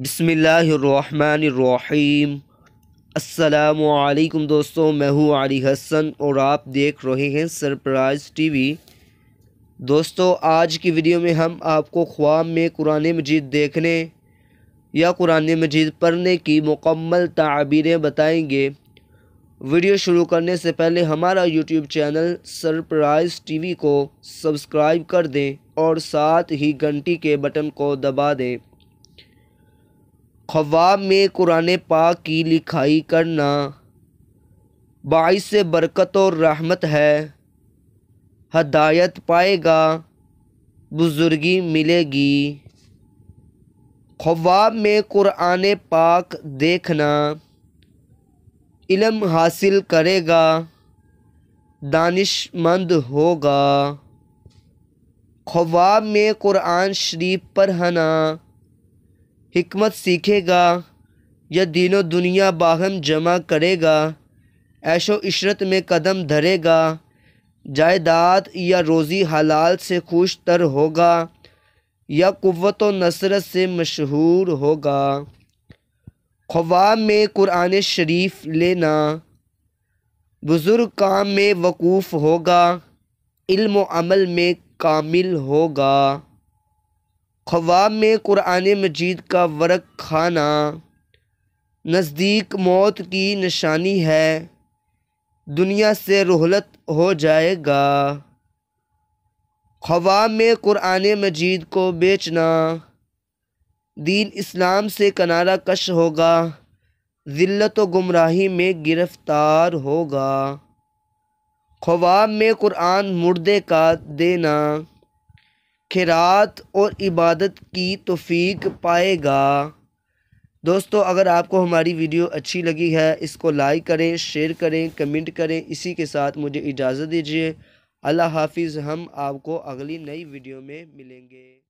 बिसमीम असलकुम दोस्तों मैं हूँ अली हसन और आप देख रहे हैं सरप्राइज़ टीवी दोस्तों आज की वीडियो में हम आपको ख्वाब में कुरान मजीद देखने या कुरान मजीद पढ़ने की मुकम्मल तबीरें बताएंगे वीडियो शुरू करने से पहले हमारा यूट्यूब चैनल सरप्राइज़ टीवी को सब्सक्राइब कर दें और साथ ही घंटी के बटन को दबा दें ख्वाब में कुरान पाक की लिखाई करना बाईस बरकत और रहमत है हदायत पाएगा बुज़ुर्गी मिलेगी ख्वाब में कुरान पाक देखना इलम हासिल करेगा दानिशमंद होगा ख्वाब में कुरान शरीफ पढ़ना हमत सीखेगा या दिनों दुनिया बाहम जमा करेगा ऐशो इशरत में कदम धरेगा जायदाद या रोज़ी हलाल से खुश तर होगा या कुत नसरत से मशहूर होगा ख्वाब में कुरान शरीफ लेना बुज़ुर्ग काम में वकूफ़ होगा इल्म अमल में कामिल होगा ख्वाब में कुरान मजीद का वर्क खाना नज़दीक मौत की निशानी है दुनिया से रोहलत हो जाएगा ख्वाब में कुरान मजीद को बेचना दीन इस्लाम से कनारा कश होगा जिलत व गुमराही में गिरफ़्तार होगा ख्वाब में कुरान मुर्दे का देना खैरात और इबादत की तोफ़ी पाएगा दोस्तों अगर आपको हमारी वीडियो अच्छी लगी है इसको लाइक करें शेयर करें कमेंट करें इसी के साथ मुझे इजाज़त दीजिए अल्लाह हाफिज़ हम आपको अगली नई वीडियो में मिलेंगे